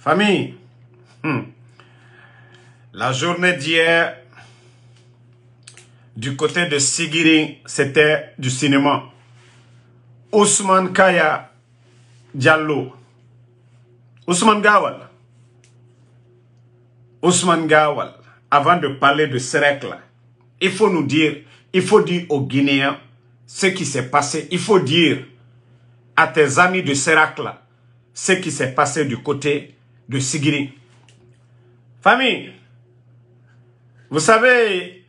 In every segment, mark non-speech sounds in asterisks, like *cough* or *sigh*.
Famille, hmm. la journée d'hier, du côté de Sigiri, c'était du cinéma. Ousmane Kaya Diallo. Ousmane Gawal. Ousmane Gawal, avant de parler de Serek, il faut nous dire, il faut dire aux Guinéens ce qui s'est passé. Il faut dire à tes amis de Serac ce qui s'est passé du côté de Sigiri. Famille, vous savez,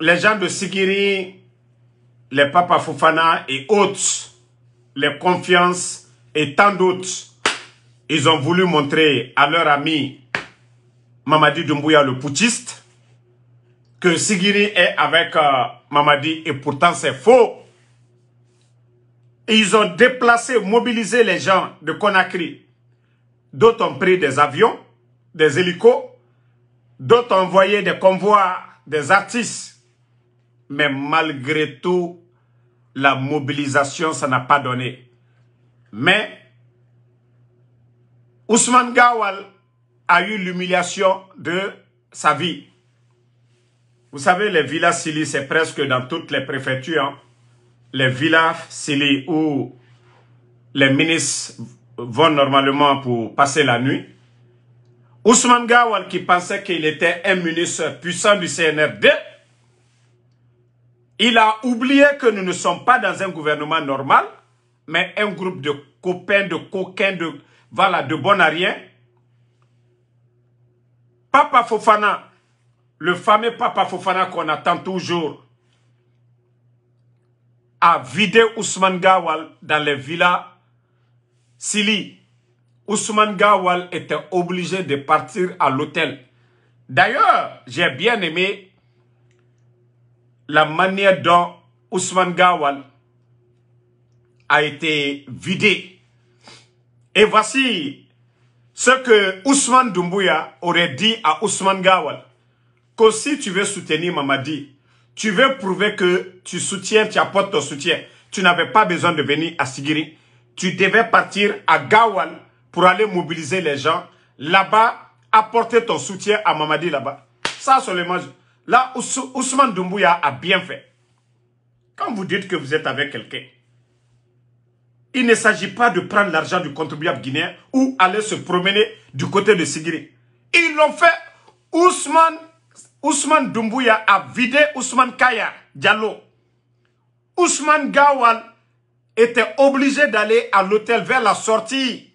les gens de Sigiri, les papas Fofana et autres, les confiances et tant d'autres, ils ont voulu montrer à leur ami Mamadi Doumbouya le poutiste. que Sigiri est avec euh, Mamadi et pourtant c'est faux. Ils ont déplacé, mobilisé les gens de Conakry D'autres ont pris des avions, des hélicos. D'autres ont envoyé des convois, des artistes. Mais malgré tout, la mobilisation, ça n'a pas donné. Mais Ousmane Gawal a eu l'humiliation de sa vie. Vous savez, les villas Sili, c'est presque dans toutes les préfectures. Hein. Les villas Sili où les ministres vont normalement pour passer la nuit. Ousmane Gawal, qui pensait qu'il était un ministre puissant du CNRD, il a oublié que nous ne sommes pas dans un gouvernement normal, mais un groupe de copains, de coquins, de, voilà, de à rien. Papa Fofana, le fameux Papa Fofana qu'on attend toujours, a vidé Ousmane Gawal dans les villas Sili, Ousmane Gawal était obligé de partir à l'hôtel. D'ailleurs, j'ai bien aimé la manière dont Ousmane Gawal a été vidé. Et voici ce que Ousmane Doumbouya aurait dit à Ousmane Gawal. Que si tu veux soutenir Mamadi, tu veux prouver que tu soutiens, tu apportes ton soutien. Tu n'avais pas besoin de venir à Sigiri tu devais partir à Gawal pour aller mobiliser les gens là-bas, apporter ton soutien à Mamadi là-bas. Ça seulement, là, Ousmane Doumbouya a bien fait. Quand vous dites que vous êtes avec quelqu'un, il ne s'agit pas de prendre l'argent du contribuable guinéen ou aller se promener du côté de Sigiri. Ils l'ont fait. Ousmane, Ousmane Doumbouya a vidé Ousmane Kaya, Diallo. Ousmane Gawal était obligé d'aller à l'hôtel vers la sortie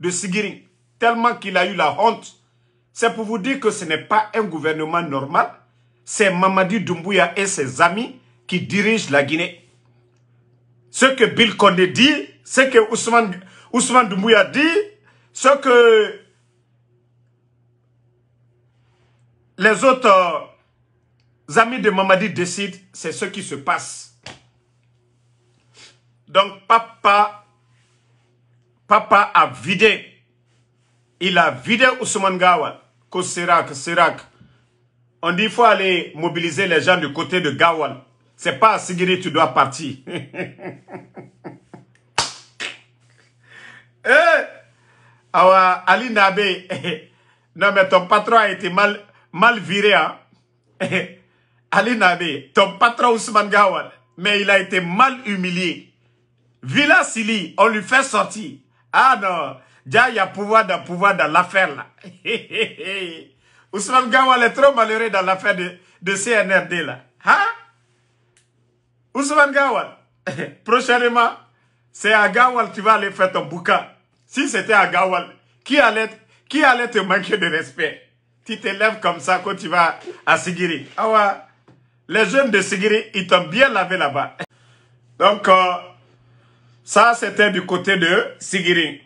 de Sigiri, tellement qu'il a eu la honte. C'est pour vous dire que ce n'est pas un gouvernement normal, c'est Mamadi Doumbouya et ses amis qui dirigent la Guinée. Ce que Bill Condé dit, ce que Ousmane Doumbouya dit, ce que les autres euh, amis de Mamadi décident, c'est ce qui se passe. Donc papa, papa a vidé. Il a vidé Ousmane Gawal. Kosirak, Serak. On dit qu'il faut aller mobiliser les gens du côté de Gawal. C'est pas à Sigiri tu dois partir. *laughs* eh, alors, Ali Nabe, *laughs* non mais ton patron a été mal, mal viré. Hein. *laughs* Ali Nabe, ton patron Ousmane Gawal, mais il a été mal humilié. Villa Sili, on lui fait sortir. Ah non, déjà il y a pouvoir dans, pouvoir dans l'affaire là. *laughs* Ousmane Gawal est trop malheureux dans l'affaire de, de, CNRD là. Hein? Ousmane Gawal, *laughs* prochainement, c'est à Gawal que tu vas aller faire ton bouquin. Si c'était à Gawal, qui allait, qui allait te manquer de respect Tu te lèves comme ça quand tu vas à Sigiri. Ah ouais, les jeunes de Sigiri, ils t'ont bien lavé là-bas. Donc, euh, ça, c'était du côté de Sigiri.